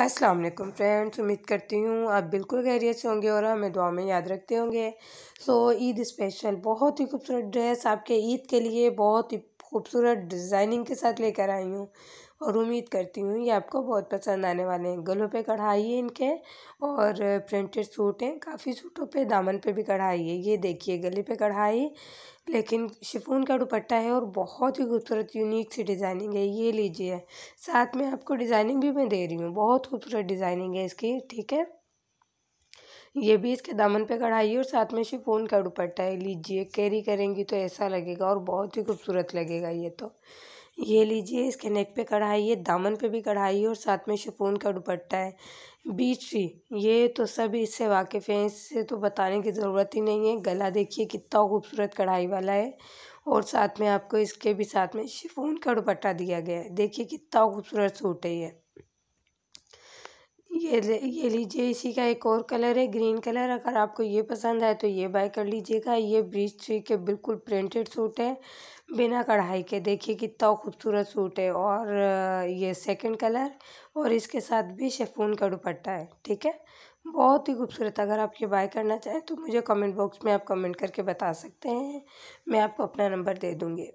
अस्सलाम वालेकुम फ्रेंड्स उम्मीद करती हूँ आप बिल्कुल खैरियत से होंगे और हमें दुआ में याद रखते होंगे सो ईद स्पेशल बहुत ही खूबसूरत ड्रेस आपके ईद के लिए बहुत ही खूबसूरत डिज़ाइनिंग के साथ लेकर आई हूँ और उम्मीद करती हूँ ये आपको बहुत पसंद आने वाले हैं गलों पे कढ़ाई है इनके और प्रिंटेड सूट हैं काफ़ी सूटों पे दामन पे भी कढ़ाई है ये देखिए गले पे कढ़ाई लेकिन शिफोन का दुपट्टा है और बहुत ही खूबसूरत यूनिक सी डिज़ाइनिंग है ये लीजिए साथ में आपको डिज़ाइनिंग भी मैं दे रही हूँ बहुत खूबसूरत डिज़ाइनिंग है इसकी ठीक है ये भी इसके दामन पे कढ़ाई और साथ में शिफोन का दुपट्टा है लीजिए कैरी करेंगी तो ऐसा लगेगा और बहुत ही खूबसूरत लगेगा ये तो ये लीजिए इसके नेक पे है दामन पे भी कढ़ाई और साथ में शिफोन का दुपट्टा है बीचरी ये तो सब इससे वाकिफ़ हैं इससे तो बताने की ज़रूरत ही नहीं है गला देखिए कितना खूबसूरत कढ़ाई वाला है और साथ में आपको इसके भी साथ में शिफोन का दुपट्टा दिया गया है देखिए कितना खूबसूरत सूट है ये ये ये लीजिए इसी का एक और कलर है ग्रीन कलर अगर आपको ये पसंद आए तो ये बाय कर लीजिएगा ये ब्रिज थ्री के बिल्कुल प्रिंटेड सूट है बिना कढ़ाई के देखिए कितना खूबसूरत सूट है और ये सेकंड कलर और इसके साथ भी शेफून का दुपट्टा है ठीक है बहुत ही खूबसूरत अगर आप ये बाय करना चाहें तो मुझे कमेंट बॉक्स में आप कमेंट करके बता सकते हैं मैं आपको अपना नंबर दे दूँगी